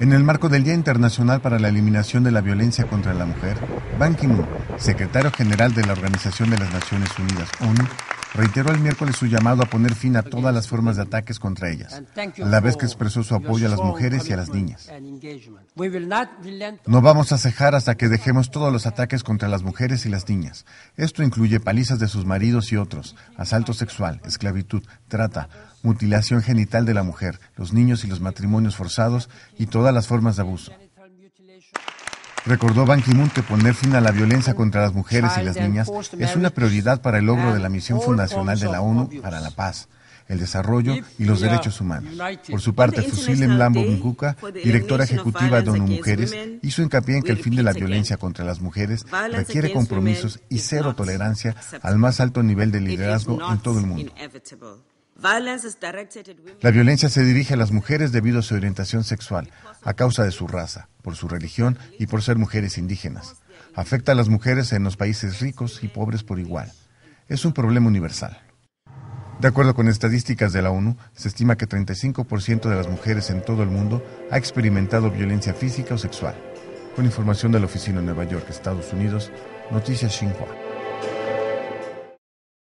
En el marco del Día Internacional para la Eliminación de la Violencia contra la Mujer, Ban Ki-moon, secretario general de la Organización de las Naciones Unidas, ONU, reiteró el miércoles su llamado a poner fin a todas las formas de ataques contra ellas, a la vez que expresó su apoyo a las mujeres y a las niñas. No vamos a cejar hasta que dejemos todos los ataques contra las mujeres y las niñas. Esto incluye palizas de sus maridos y otros, asalto sexual, esclavitud, trata, mutilación genital de la mujer, los niños y los matrimonios forzados y todas las formas de abuso. Recordó Ban Ki-moon que poner fin a la violencia contra las mujeres y las niñas es una prioridad para el logro de la misión fundacional de la ONU para la paz el desarrollo y los derechos humanos. Por su parte, Fusile Mlambo Nguka, directora ejecutiva de ONU Mujeres, hizo hincapié en que el fin de la violencia contra las mujeres requiere compromisos y cero tolerancia al más alto nivel de liderazgo en todo el mundo. La violencia se dirige a las mujeres debido a su orientación sexual, a causa de su raza, por su religión y por ser mujeres indígenas. Afecta a las mujeres en los países ricos y pobres por igual. Es un problema universal. De acuerdo con estadísticas de la ONU, se estima que 35% de las mujeres en todo el mundo ha experimentado violencia física o sexual. Con información de la Oficina de Nueva York, Estados Unidos, Noticias Xinhua.